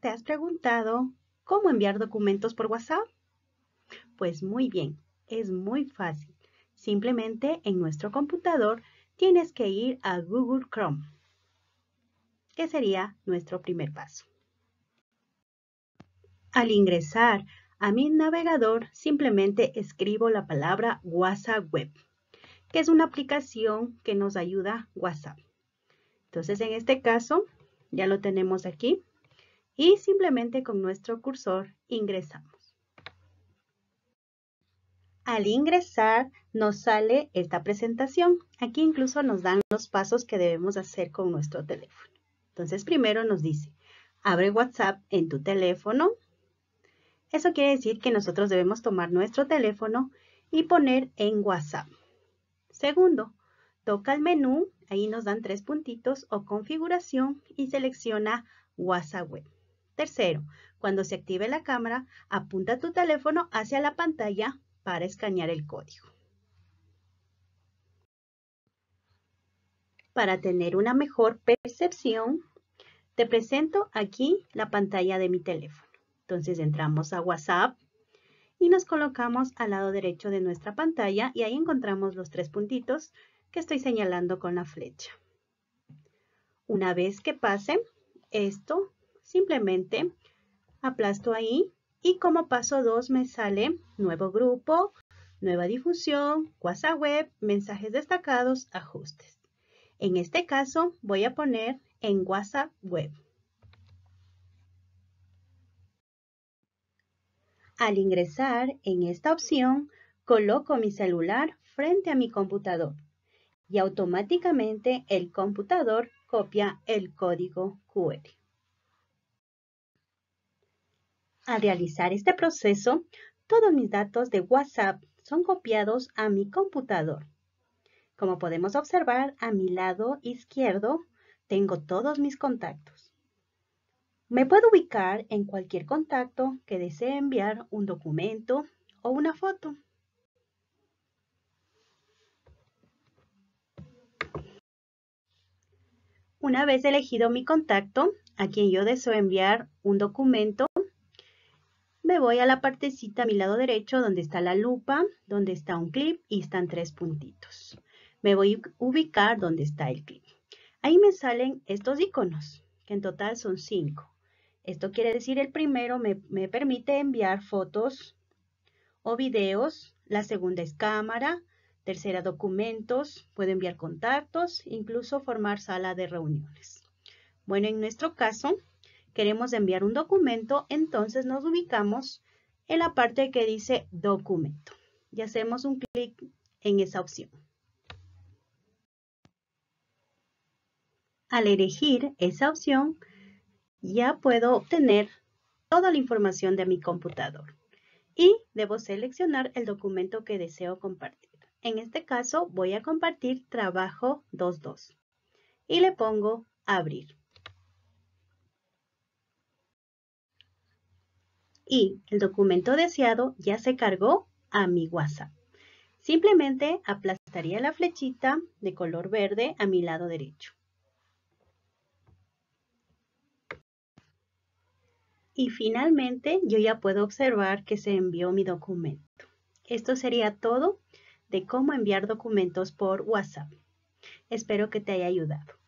¿Te has preguntado cómo enviar documentos por WhatsApp? Pues muy bien, es muy fácil. Simplemente en nuestro computador tienes que ir a Google Chrome, que sería nuestro primer paso. Al ingresar a mi navegador, simplemente escribo la palabra WhatsApp Web, que es una aplicación que nos ayuda WhatsApp. Entonces, en este caso, ya lo tenemos aquí y simplemente con nuestro cursor ingresamos. Al ingresar nos sale esta presentación. Aquí incluso nos dan los pasos que debemos hacer con nuestro teléfono. Entonces primero nos dice, abre WhatsApp en tu teléfono. Eso quiere decir que nosotros debemos tomar nuestro teléfono y poner en WhatsApp. Segundo, toca el menú, ahí nos dan tres puntitos o configuración y selecciona WhatsApp Web. Tercero, cuando se active la cámara, apunta tu teléfono hacia la pantalla para escanear el código. Para tener una mejor percepción, te presento aquí la pantalla de mi teléfono. Entonces entramos a WhatsApp y nos colocamos al lado derecho de nuestra pantalla y ahí encontramos los tres puntitos que estoy señalando con la flecha. Una vez que pase esto, Simplemente aplasto ahí y como paso 2 me sale nuevo grupo, nueva difusión, WhatsApp web, mensajes destacados, ajustes. En este caso voy a poner en WhatsApp web. Al ingresar en esta opción, coloco mi celular frente a mi computador y automáticamente el computador copia el código QR. Al realizar este proceso, todos mis datos de WhatsApp son copiados a mi computador. Como podemos observar, a mi lado izquierdo tengo todos mis contactos. Me puedo ubicar en cualquier contacto que desee enviar un documento o una foto. Una vez elegido mi contacto, a quien yo deseo enviar un documento, me voy a la partecita a mi lado derecho donde está la lupa, donde está un clip y están tres puntitos. Me voy a ubicar donde está el clip. Ahí me salen estos iconos, que en total son cinco. Esto quiere decir el primero me, me permite enviar fotos o videos, la segunda es cámara, tercera documentos, puedo enviar contactos, incluso formar sala de reuniones. Bueno, en nuestro caso, queremos enviar un documento, entonces nos ubicamos en la parte que dice documento y hacemos un clic en esa opción. Al elegir esa opción, ya puedo obtener toda la información de mi computador y debo seleccionar el documento que deseo compartir. En este caso voy a compartir trabajo 2.2 y le pongo abrir. y el documento deseado ya se cargó a mi WhatsApp. Simplemente aplastaría la flechita de color verde a mi lado derecho. Y finalmente yo ya puedo observar que se envió mi documento. Esto sería todo de cómo enviar documentos por WhatsApp. Espero que te haya ayudado.